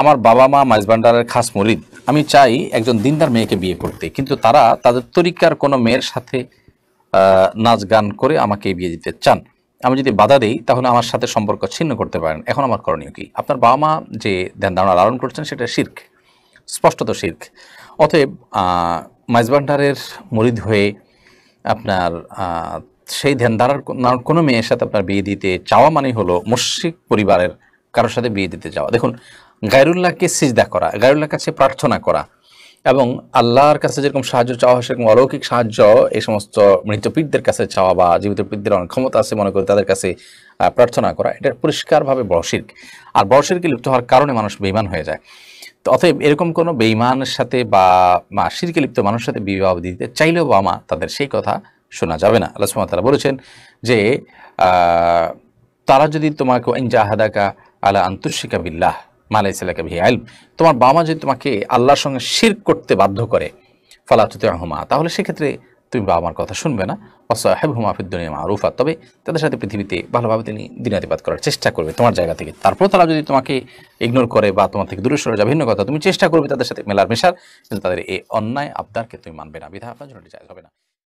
আমার বাবা মা মাইজবান্ডারের খাস মরিদ আমি চাই একজন দিনদার মেয়েকে বিয়ে করতে কিন্তু তারা তাদের তরিকার কোনো মেয়ের সাথে নাচ গান করে আমাকে বিয়ে দিতে চান আমি যদি বাধা দিই তাহলে আমার সাথে সম্পর্ক ছিন্ন করতে পারেন এখন আমার করণীয় কি আপনার বাবা মা যে ধ্যান ধারণা লালন করছেন সেটা শির্ক স্পষ্টত শির্ক অতএব মাইজবান্ডারের মরিদ হয়ে আপনার সেই ধ্যান ধারার কোনো মেয়ের সাথে আপনার বিয়ে দিতে চাওয়া মানে হলো মস্যিক পরিবারের কারোর সাথে বিয়ে দিতে যাওয়া দেখুন গায়রুল্লাহকে সিজদা করা গায়রুল্লাহর কাছে প্রার্থনা করা এবং আল্লাহর কাছে যেরকম সাহায্য চাওয়া হয় সেরকম অলৌকিক সাহায্য এই সমস্ত মৃতপীঠদের কাছে চাওয়া বা জীবিত পীঠদের অনেক ক্ষমতা আছে মনে করে তাদের কাছে প্রার্থনা করা এটা পরিষ্কারভাবে বড় আর বড় লিপ্ত হওয়ার কারণে মানুষ বেইমান হয়ে যায় তো অতএব এরকম কোনো বেইমানের সাথে বা মা শিরকে লিপ্ত মানুষের সাথে বিবাহ দিতে চাইলেও বা মা তাদের সেই কথা শোনা যাবে না আল্লাহ তারা বলেছেন যে তারা যদি তোমাকে ইনজাহাদাকা আলা আন্তুশিকা বিল্লাহ মালাই সালাকা ভি আলম তোমার বাবা মা যদি তোমাকে আল্লাহর সঙ্গে শির করতে বাধ্য করে ফালাতুতে হুমা তাহলে সেক্ষেত্রে তুমি বাবা মার কথা শুনবে না অসহেব হুমা ফিদ্দুনিয়া মারুফা তবে তাদের সাথে পৃথিবীতে ভালোভাবে তিনি দিনাতিপাত করার চেষ্টা করবে তোমার জায়গা থেকে তারপর তারা যদি তোমাকে ইগনোর করে বা তোমার থেকে দূরে সরে যা ভিন্ন কথা তুমি চেষ্টা করবে তাদের সাথে মেলার মেশার কিন্তু তাদের এই অন্যায় আবদারকে তুমি মানবে না বিধা আপনার জন্য হবে না